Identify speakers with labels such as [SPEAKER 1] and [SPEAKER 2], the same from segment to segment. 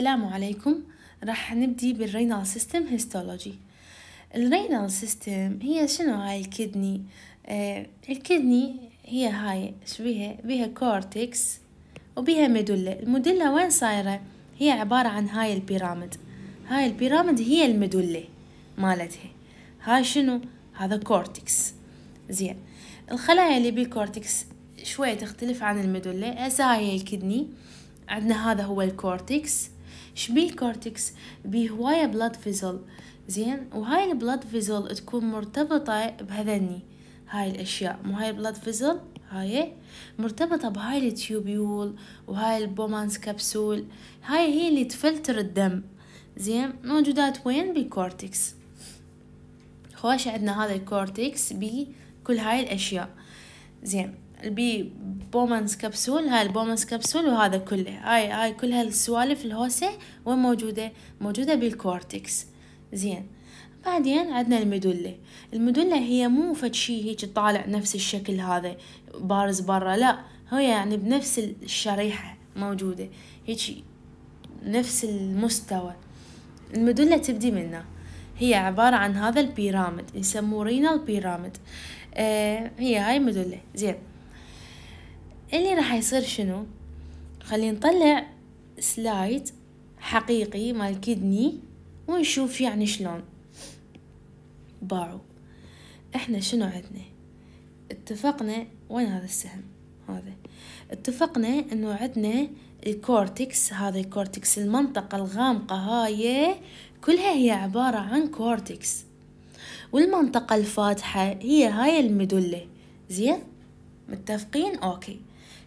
[SPEAKER 1] السلام عليكم راح نبدي بالرينال سيستم هيستولوجي الرينال سيستم هي شنو هاي الكدني آه الكدني هي هاي شبيها بيها كورتكس وبيها ميدولا الميدولا وين صايرة هي عبارة عن هاي البيراميد هاي البيراميد هي الميدولا مالتها هاي شنو هذا كورتكس زين الخلايا اللي بالكورتكس شوية تختلف عن الميدولا هسه هاي الكدني عندنا هذا هو الكورتكس شبيه الكورتكس بهواية بلاد فيزل زين وهاي البلاد فيزل تكون مرتبطة بهذني هاي الأشياء مو هاي البلاد فيزل هاي مرتبطة بهاي التيوبيول وهاي البومانس كبسول هاي هي اللي تفلتر الدم زين موجودات وين بالكورتكس خوش عندنا هذا الكورتكس بكل هاي الأشياء زين البي بومانس كبسول هاي البومانس كبسول وهذا كله هاي هاي كل هالسوالف الهوسة وين موجودة موجودة بالكورتكس زين بعدين عندنا المدلة المدلة هي مو فد شي هيك طالع نفس الشكل هذا بارز برا لا هي يعني بنفس الشريحة موجودة هيك نفس المستوى المدلة تبدي منه هي عبارة عن هذا البيراميد يسموه رينال بيراميد آه هي هاي المدلة زين اللي راح يصير شنو خلي نطلع سلايد حقيقي مال كدني ونشوف يعني شلون باعوا احنا شنو عندنا اتفقنا وين هذا السهم هذا اتفقنا انه عندنا الكورتكس هذا الكورتكس المنطقة الغامقة هاي كلها هي عبارة عن كورتكس والمنطقة الفاتحة هي هاي المدلة زين متفقين اوكي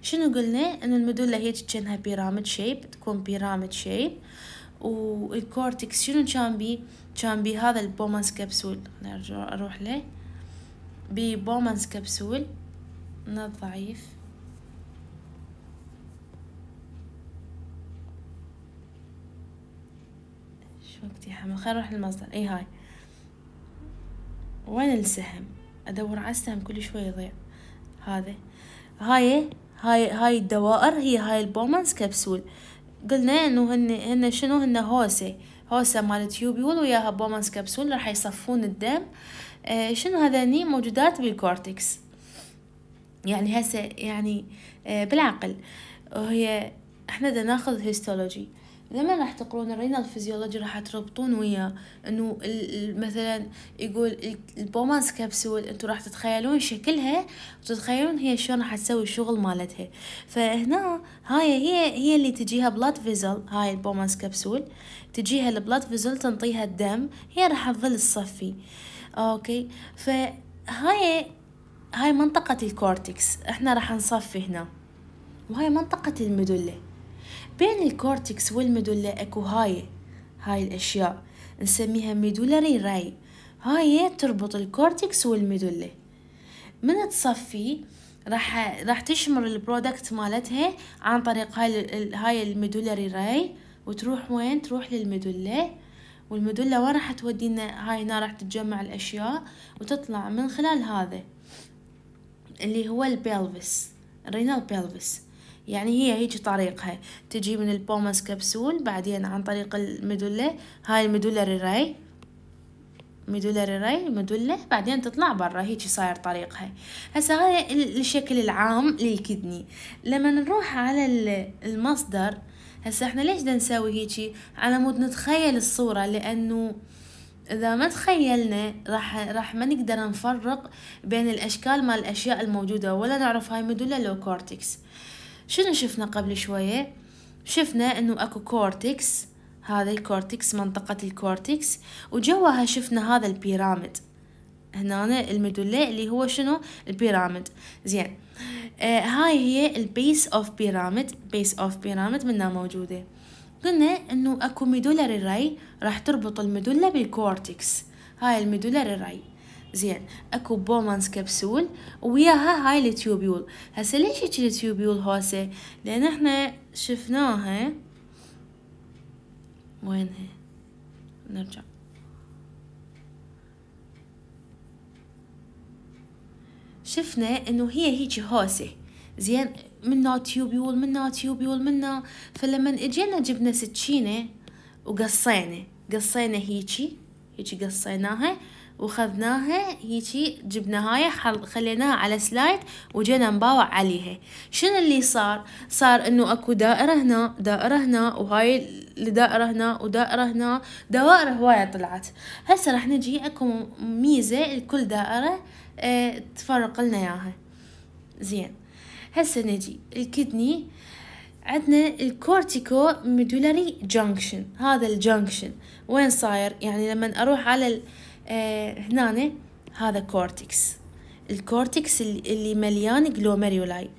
[SPEAKER 1] شنو قلنا ان المدلة هيج كانها بيراميد شيب تكون بيراميد شيب والكورتكس شنو كان بي كان بي هذا البومانس كبسول نرجع اروح له بي بومانس كبسول من الضعيف شو وقتي حمل خير نروح للمصدر اي هاي وين السهم ادور على السهم كل شوي يضيع هذا هاي هاي هاي الدوائر هي هاي البومانس كبسول قلنا انه هن هن شنو هن هوسه هوسه مال تيوبيول وياها بومانس كبسول راح يصفون الدم آه شنو هذني موجودات بالكورتكس يعني هسه يعني آه بالعقل وهي احنا بدنا ناخذ هيستولوجي لما راح تقرون الرينال الفيزيولوجي راح تربطون وياه انه مثلا يقول البومانس كبسول انتم راح تتخيلون شكلها وتتخيلون هي شلون راح تسوي الشغل مالتها فهنا هاي هي هي اللي تجيها بلاد فيزل هاي البومانس كبسول تجيها البلاد فيزل تنطيها الدم هي راح تظل تصفي اوكي فهاي هاي منطقة الكورتكس احنا راح نصفي هنا وهاي منطقة المدلة بين الكورتكس والميدولا اكو هاي هاي الاشياء نسميها ميدولاري راي هاي تربط الكورتكس والميدولا من تصفي راح راح تشمر البرودكت مالتها عن طريق هاي هاي الميدولاري راي وتروح وين تروح للميدولا والميدولا وين راح تودينا هاي هنا راح تتجمع الاشياء وتطلع من خلال هذا اللي هو البيلفس رينال بيلفس يعني هي هيجي طريقها تجي من البومس كبسول بعدين عن طريق المدلة هاي المدلة الراي مدلة الراي مدلة بعدين تطلع برا هيجي صاير طريقها هسا هاي الشكل العام للكدني لما نروح على المصدر هسا احنا ليش دا نسوي هيجي على مود نتخيل الصورة لانه اذا ما تخيلنا راح راح ما نقدر نفرق بين الاشكال مال الاشياء الموجودة ولا نعرف هاي مدلة لو كورتكس شنو شفنا قبل شوية شفنا انه اكو كورتكس هذا الكورتكس منطقة الكورتكس وجواها شفنا هذا البيراميد هنا المدلة اللي هو شنو البيراميد زين آه هاي هي البيس اوف بيراميد بيس اوف بيراميد منها موجودة قلنا انه اكو ميدولاري راي راح تربط الميدولا بالكورتكس هاي الميدولاري راي زين اكو بومانس كبسول وياها هاي التيوبيول هسه ليش هيك التيوبيول هوسه لان احنا شفناها وينها نرجع شفنا انه هي هيجي هوسه زين منا تيوبيول منا تيوبيول منا فلما اجينا جبنا سكينه وقصينا قصينا هيجي هيجي قصيناها وخذناها هيجي جبناها هاي خليناها على سلايد وجينا نباوع عليها شنو اللي صار صار انه اكو دائرة هنا دائرة هنا وهاي الدائره هنا ودائرة هنا دوائر هواية طلعت هسه راح نجي اكو ميزة لكل دائرة اه تفرق لنا اياها زين هسه نجي الكدني عندنا الكورتيكو ميدولاري جانكشن هذا الجانكشن وين صاير يعني لما اروح على ال... آه هنا هذا كورتكس الكورتكس اللي مليان جلوميريولاي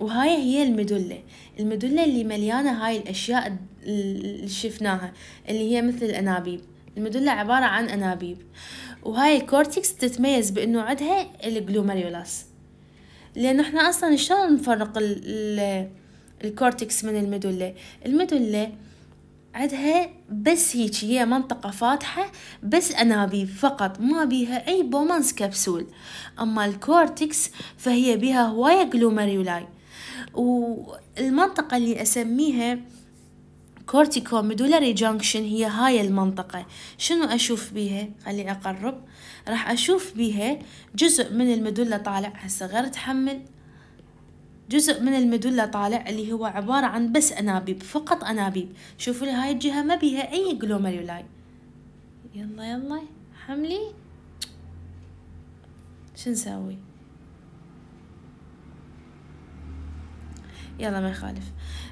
[SPEAKER 1] وهاي هي المدلة المدلة اللي مليانة هاي الأشياء اللي شفناها اللي هي مثل الأنابيب المدلة عبارة عن أنابيب وهاي الكورتكس تتميز بأنه عندها الجلوميريولاس لأن احنا أصلا شلون نفرق الكورتكس من المدلة المدلة عندها بس هيك هي منطقة فاتحة بس أنابيب فقط ما بيها أي بومانس كبسول أما الكورتكس فهي بيها هواية جلوميريولاي والمنطقة اللي أسميها كورتيكو ميدولاري جانكشن هي هاي المنطقة شنو أشوف بيها خلي أقرب راح أشوف بيها جزء من المدلة طالع هسه غير تحمل جزء من الميدولا طالع اللي هو عبارة عن بس أنابيب فقط أنابيب شوفوا هاي الجهة ما بيها أي جلوميرولاي يلا يلا حملي شو نسوي يلا ما يخالف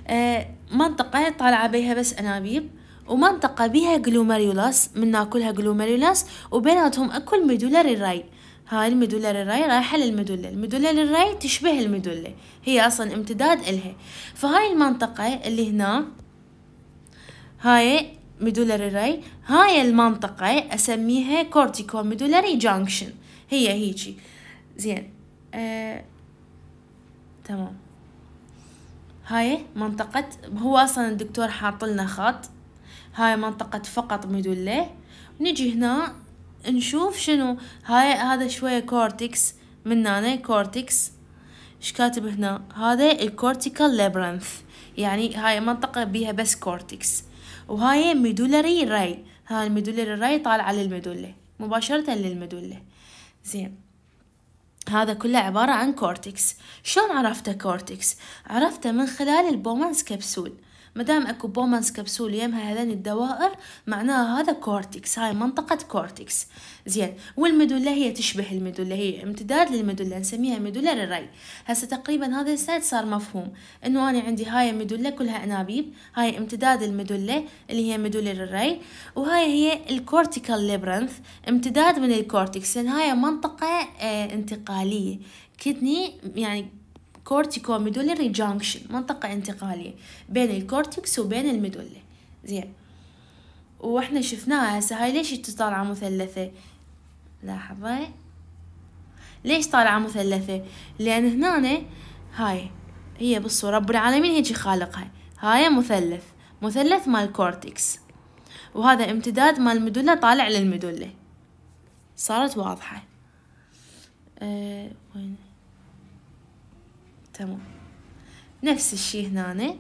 [SPEAKER 1] آه منطقة طالعة بيها بس أنابيب ومنطقة بيها جلوميرولاس من ناكلها جلوميرولاس وبيناتهم أكل ميدولاري راي هاي الميدولار الراي رايحة للمدولة الميدولار الراي تشبه المدولة هي أصلا امتداد إلها فهاي المنطقة اللي هنا هاي ميدولاري راي هاي المنطقة أسميها كورتيكو ميدولاري جانكشن هي هيجي زين آه. تمام هاي منطقة هو أصلا الدكتور حاط لنا خط هاي منطقة فقط مدولة نجي هنا نشوف شنو هاي هذا شوية كورتكس من هنا كورتكس ايش كاتب هنا هذا الكورتيكال لابرنث يعني هاي منطقة بيها بس كورتكس وهاي ميدولاري راي هاي الميدولاري راي طالعة للميدولة مباشرة للميدولة زين هذا كله عبارة عن كورتكس شلون عرفته كورتكس؟ عرفته من خلال البومانس كبسول مدام اكو بومانس كبسول يمها هذين الدوائر معناها هذا كورتكس هاي منطقة كورتكس زين والميدولا هي تشبه الميدولا هي امتداد للميدولا نسميها ميدولار الري هسا تقريبا هذا السايد صار مفهوم انه انا عندي هاي ميدولا كلها انابيب هاي امتداد الميدولا اللي هي ميدولار الري وهاي هي الكورتيكال ليبرنث امتداد من الكورتكس لان هاي منطقة آه، انتقالية كدني يعني كورتيكوميدولري جانكشن منطقة انتقالية بين الكورتكس وبين الميدولة زين واحنا شفناها هسه هاي ليش طالعة مثلثة لحظة ليش طالعة مثلثة لأن هنا هاي هي بالصورة رب العالمين هيجي خالقها هاي مثلث مثلث مال كورتكس وهذا امتداد مال المدلة طالع للمدلة صارت واضحة أه وين تمام نفس الشي هنا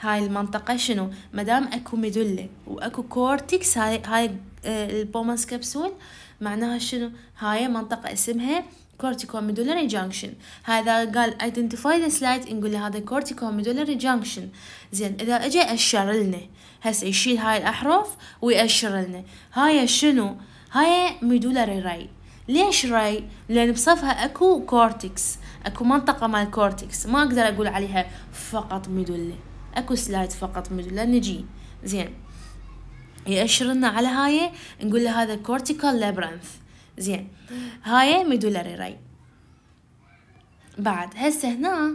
[SPEAKER 1] هاي المنطقة شنو مدام اكو ميدولة واكو كورتكس هاي هاي آه، البومانس كبسول معناها شنو هاي منطقة اسمها corticomedullary جانكشن هذا قال ايدنتيفاي ذا سلايد نقول له هذا corticomedullary جانكشن زين اذا اجى اشر لنا هسه يشيل هاي الاحرف ويأشر لنا هاي شنو هاي ميدولاري راي ليش راي لان بصفها اكو كورتكس اكو منطقه مال الكورتكس ما اقدر اقول عليها فقط ميدولة اكو سلايد فقط ميدولة نجي زين يأشر لنا على هاي نقول له هذا كورتيكال لابرنث زين هاي ميدولاري راي بعد هسه هنا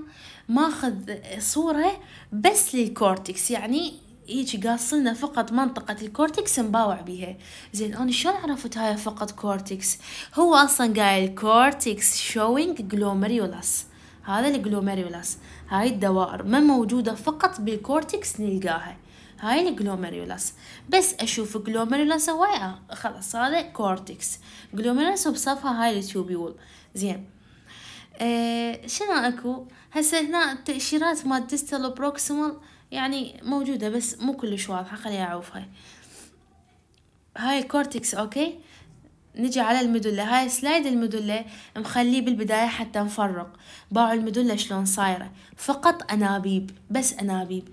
[SPEAKER 1] ماخذ صورة بس للكورتكس يعني هيك قاصلنا فقط منطقة الكورتكس نباوع بها زين أنا شلون عرفت هاي فقط كورتكس هو أصلا قايل كورتكس شوينج جلوميريولاس هذا الجلوميريولاس هاي الدوائر ما موجودة فقط بالكورتكس نلقاها هاي الجلوميريولاس بس أشوف جلوميريولاس هواي خلاص هذا كورتكس جلوميريولاس وبصفها هاي التيوبيول زين أه شنو اكو هسه هنا التأشيرات مال ديستال بروكسيمال يعني موجودة بس مو كلش واضحة خليها أعوفها هاي الكورتكس أوكي نجي على المدلة هاي سلايد المدلة مخليه بالبداية حتى نفرق باعوا المدلة شلون صايرة فقط أنابيب بس أنابيب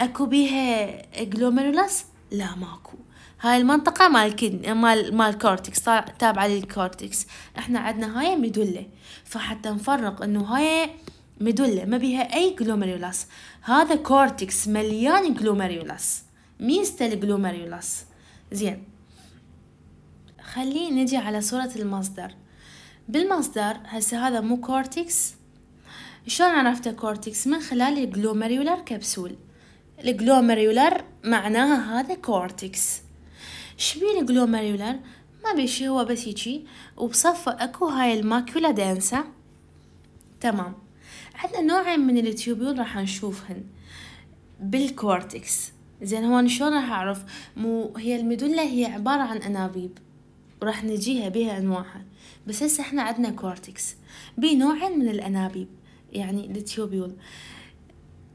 [SPEAKER 1] أكو بيها جلوميرولاس لا ماكو هاي المنطقة مال كدن مال مال كورتكس تابعة للكورتكس احنا عندنا هاي مدلة فحتى نفرق انه هاي ميدولا ما بها أي glomerulus هذا كورتكس مليان glomerulus ميزته الجلوميريولاس زين خلينا نجي على صورة المصدر بالمصدر هسه هذا مو كورتكس شلون عرفته كورتكس من خلال الجلوميريولار كبسول الجلوميريولار معناها هذا كورتكس شبيه الجلوميريولار ما بيشي هو بس هيجي وبصفه اكو هاي الماكولا دانسا تمام عندنا نوعين من التيوبيول راح نشوفهن بالكورتكس زين هون شلون راح اعرف مو هي الميدولا هي عباره عن انابيب وراح نجيها بها انواعها بس هسه احنا عندنا كورتكس بنوعين من الانابيب يعني التيوبيول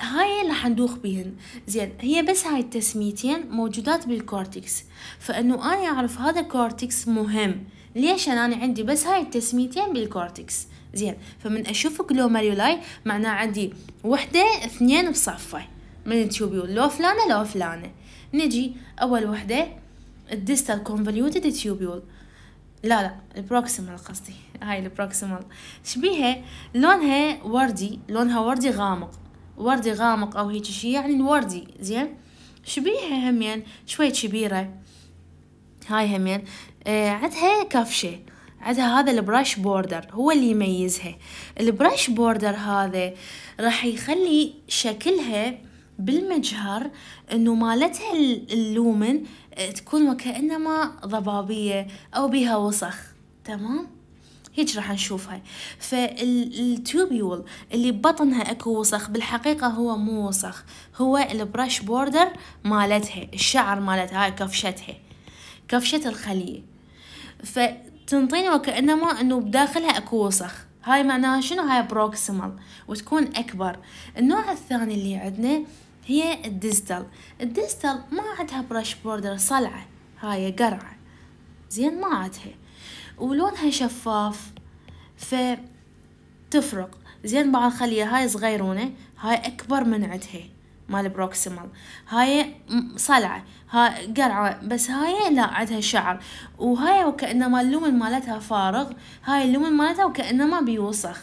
[SPEAKER 1] هاي اللي حندوخ بهن زين هي بس هاي التسميتين موجودات بالكورتكس فانه انا اعرف هذا كورتكس مهم ليش انا عندي بس هاي التسميتين بالكورتكس زين فمن اشوف جلوميرولاي معناه عندي وحده اثنين بصفه من التيوبيول لو فلانه لو فلانه نجي اول وحده الديستال كونفوليوتد تيوبيول لا لا البروكسيمال قصدي هاي البروكسيمال شبيها لونها وردي لونها وردي غامق وردي غامق او هيك شي يعني الوردي زين شبيها همين شوي كبيره هاي همين آه عندها كفشة عندها هذا البرش بوردر هو اللي يميزها البرش بوردر هذا راح يخلي شكلها بالمجهر انه مالتها اللومن آه، تكون وكأنما ضبابية او بها وسخ تمام هيج راح نشوفها فالتوبيول اللي ببطنها اكو وسخ بالحقيقة هو مو وسخ هو البرش بوردر مالتها الشعر مالتها هاي كفشتها كفشة الخلية فتنطيني وكأنما أنه بداخلها أكو وسخ هاي معناها شنو هاي بروكسيمال وتكون أكبر النوع الثاني اللي عندنا هي الديجيتال الديجيتال ما عندها برش بوردر صلعة هاي قرعة زين ما عندها ولونها شفاف فتفرق زين بعض الخلية هاي صغيرونة هاي أكبر من عندها مال بروكسيمال هاي صلعة ها قرعة بس هاي لا عندها شعر وهاي وكأنما اللومن مالتها فارغ هاي اللومن مالتها وكأنما بيوسخ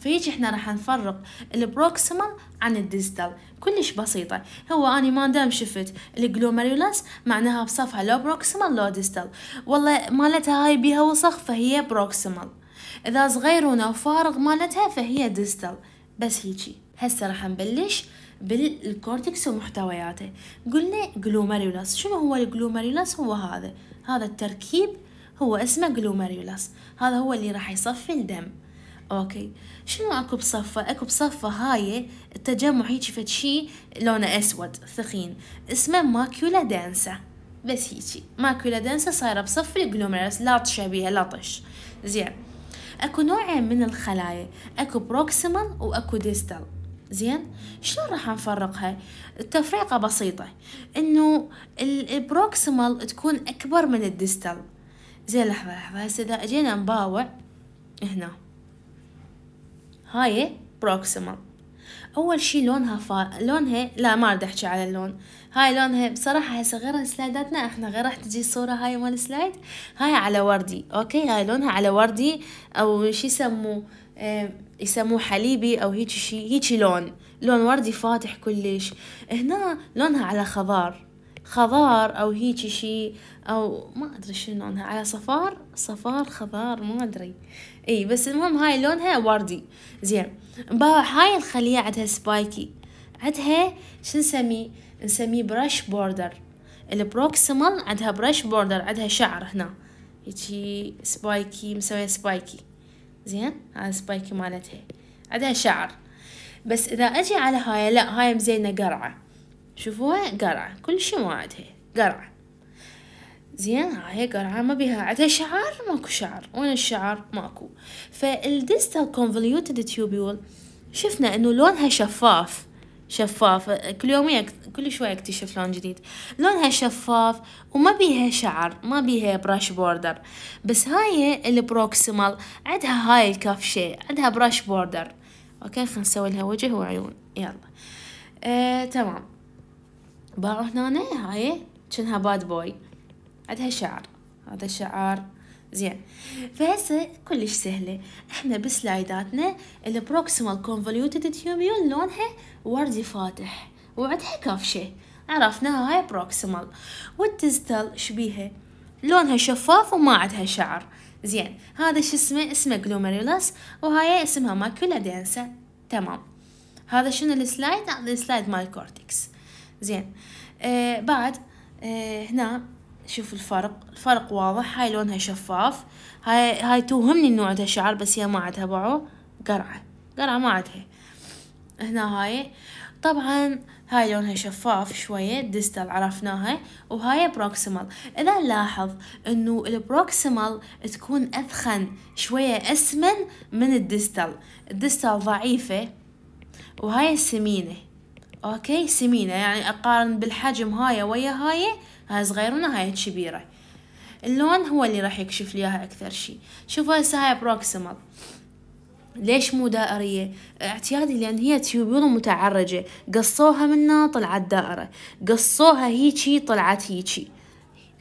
[SPEAKER 1] فهيجي احنا راح نفرق البروكسيمال عن الديستال كلش بسيطة هو اني ما دام شفت الجلوميرولاس معناها بصفها لو بروكسيمال لو ديستال والله مالتها هاي بيها وسخ فهي بروكسيمال إذا صغيرونة وفارغ مالتها فهي ديستال بس هيجي هسه راح نبلش بالكورتكس ومحتوياته قلنا جلوميرولاس شنو هو الجلوميرولاس هو هذا هذا التركيب هو اسمه جلوميرولاس هذا هو اللي راح يصفي الدم اوكي شنو اكو بصفه اكو بصفه هاي التجمع هيجي فد شي لونه اسود ثخين اسمه ماكيولا دانسا بس هيجي ماكيولا دانسا صايره بصف الجلوميرولاس لاطشه بيها لاطش زين اكو نوعين من الخلايا اكو بروكسيمال واكو ديستال زين شلون راح نفرقها التفريقة بسيطة انه البروكسيمال تكون اكبر من الديستال زين لحظة لحظة هسه اذا اجينا نباوع هنا هاي بروكسيمال اول شي لونها فا... لونها لا ما اريد احكي على اللون هاي لونها بصراحه هسه غير سلايداتنا احنا غير راح تجي الصوره هاي مال سلايد هاي على وردي اوكي هاي لونها على وردي او شي يسموه آه، يسموه حليبي أو هيجي شي هيجي لون لون وردي فاتح كلش هنا لونها على خضار خضار أو هيجي شي أو ما أدري شنو لونها على صفار صفار خضار ما أدري اي بس المهم هاي لونها وردي زين هاي الخليه عندها سبايكي عندها شو نسميه نسميه برش بوردر البروكسيمال عندها برش بوردر عندها شعر هنا هيجي سبايكي مسوية سبايكي زين هذا سبايكي مالتها عندها شعر بس اذا اجي على هاي لا هاي مزينه قرعه شوفوها قرعه كل شيء ما عندها قرعه زين هاي قرعه ما بيها عندها شعر ماكو شعر وين الشعر ماكو فالديستال كونفوليوتد تيوبيول شفنا انه لونها شفاف شفاف كل يوم كل شوي اكتشف لون جديد لونها شفاف وما بيها شعر ما بيها براش بوردر بس هاي البروكسيمال عندها هاي الكافشي عندها براش بوردر اوكي خلينا نسوي لها وجه وعيون يلا آه، تمام باعوا هنا هاي كأنها باد بوي عندها شعر هذا شعر زين فهسه كلش سهله احنا بسلايداتنا البروكسيمال كونفوليوتد تيوبيول لونها وردي فاتح وعدها كافشه عرفناها هاي بروكسيمال والديجيتال شبيها لونها شفاف وما عندها شعر زين هذا شو اسمه اسمه جلوميريولاس وهاي اسمها ماكولا دانسا تمام هذا شنو السلايد السلايد مال كورتكس زين آه بعد آه هنا شوف الفرق الفرق واضح هاي لونها شفاف هاي هاي توهمني انه عندها شعر بس هي ما عندها بعو قرعة قرعة ما عندها هنا هاي طبعا هاي لونها شفاف شوية ديستال عرفناها وهاي بروكسيمال إذا نلاحظ إنه البروكسيمال تكون أثخن شوية أسمن من الديستال الديستال ضعيفة وهاي سمينة أوكي سمينة يعني أقارن بالحجم هاي ويا هاي هاي صغيرة هاي كبيرة اللون هو اللي راح يكشف لي اياها اكثر شي شوفوا هسا هاي بروكسيمال ليش مو دائرية؟ اعتيادي لأن هي تيوبولهم متعرجة قصوها منا طلعت دائرة قصوها هيجي طلعت هيجي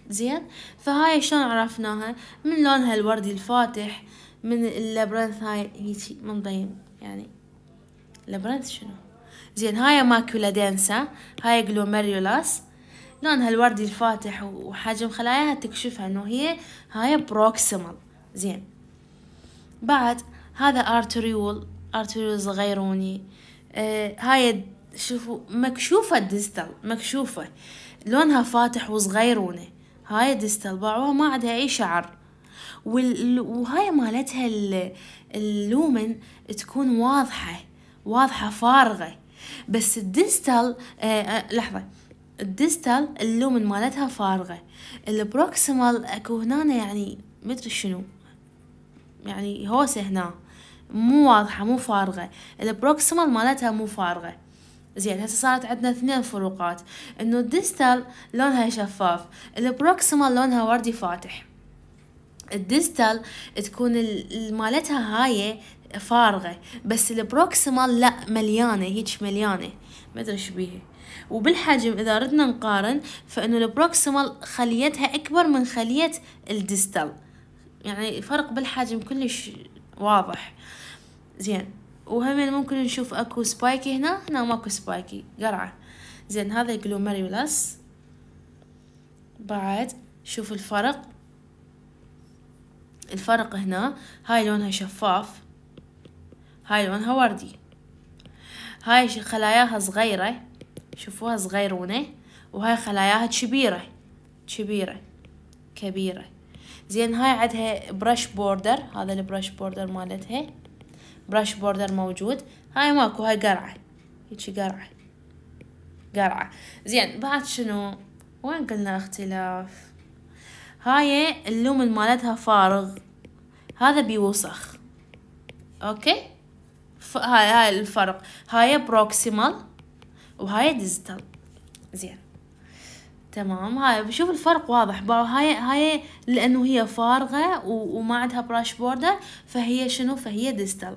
[SPEAKER 1] زين فهاي شلون عرفناها من لونها الوردي الفاتح من اللبرنث هاي هيجي منضيم يعني لبرنث شنو زين هاي ماكولا دنسا هاي جلوميريولاس لونها الوردي الفاتح وحجم خلاياها تكشفها انه هي هاي بروكسيمال زين بعد هذا ارتريول ارتريول صغيروني آه هاي شوفوا مكشوفة ديستال مكشوفة لونها فاتح وصغيرونة هاي ديستال باعوها ما عندها اي شعر وال... وهاي مالتها اللومن تكون واضحة واضحة فارغة بس الديستال آه آه لحظة الديستال اللومن مالتها فارغة البروكسيمال اكو هنا يعني مدري شنو يعني هوسة هنا مو واضحة مو فارغة البروكسيمال مالتها مو فارغة زين هسه صارت عندنا اثنين فروقات انه الديستال لونها شفاف البروكسيمال لونها وردي فاتح الديستال تكون مالتها هاي فارغة بس البروكسيمال لا مليانة هيج مليانة ما ادري بيها وبالحجم إذا ردنا نقارن فإنه البروكسيمال خليتها أكبر من خلية الديستال يعني فرق بالحجم كلش واضح زين وهم ممكن نشوف اكو سبايكي هنا هنا ماكو سبايكي قرعة زين هذا جلوميريولاس بعد شوف الفرق الفرق هنا هاي لونها شفاف هاي لونها وردي هاي خلاياها صغيرة شوفوها صغيرونة وهاي خلاياها كبيرة كبيرة كبيرة زين هاي عندها برش بوردر هذا البرش بوردر مالتها برش بوردر موجود هاي ماكو هاي قرعة هيجي قرعة قرعة زين بعد شنو وين قلنا اختلاف هاي اللومن مالتها فارغ هذا بيوسخ اوكي هاي هاي الفرق هاي بروكسيمال وهاي ديجيتال زين تمام هاي بشوف الفرق واضح هاي هاي لانه هي فارغه وما عندها براش بوردر فهي شنو فهي ديجيتال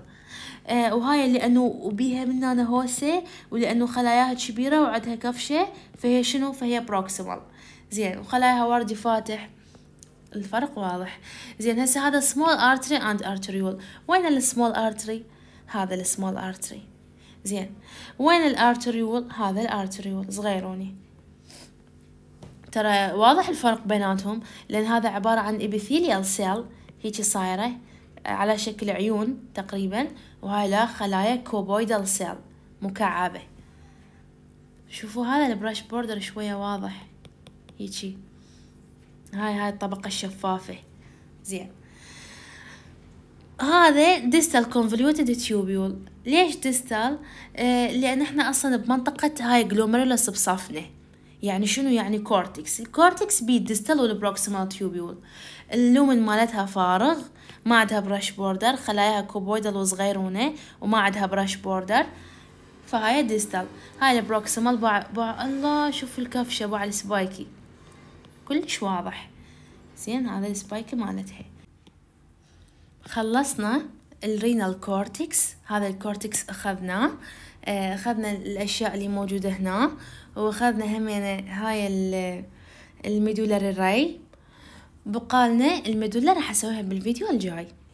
[SPEAKER 1] آه وهاي لانه وبيها من هنا هوسه ولانه خلاياها كبيره وعندها كفشه فهي شنو فهي بروكسيمال زين وخلاياها وردي فاتح الفرق واضح زين هسه هذا سمول ارتري اند ارتريول وين السمول ارتري هذا السمول ارتري زين وين الارتريول هذا الارتريول صغيروني ترى واضح الفرق بيناتهم لان هذا عبارة عن ابيثيليال سيل هيجي صايرة آه، على شكل عيون تقريبا وهاي لا خلايا كوبويدال سيل مكعبة شوفوا هذا البراش بوردر شوية واضح هيجي هاي هاي الطبقة الشفافة زين هذا ديستال كونفوليوتد تيوبيول ليش ديستال آه لان احنا اصلا بمنطقه هاي جلوميرولس بصفنا يعني شنو يعني كورتكس الكورتكس بي الديستال والبروكسيمال تيوبيول اللومن مالتها فارغ ما عندها برش بوردر خلاياها كوبويدل وصغيرونه وما عندها برش بوردر فهاي ديستال هاي البروكسيمال باع, باع الله شوف الكفشه باع السبايكي كلش واضح زين هذا السبايكي مالتها خلصنا الرينال كورتكس هذا الكورتكس اخذناه آه، اخذنا الاشياء اللي موجوده هنا واخذنا همين يعني هاي الميدولر الري بقالنا الميدولر راح اسويها بالفيديو الجاي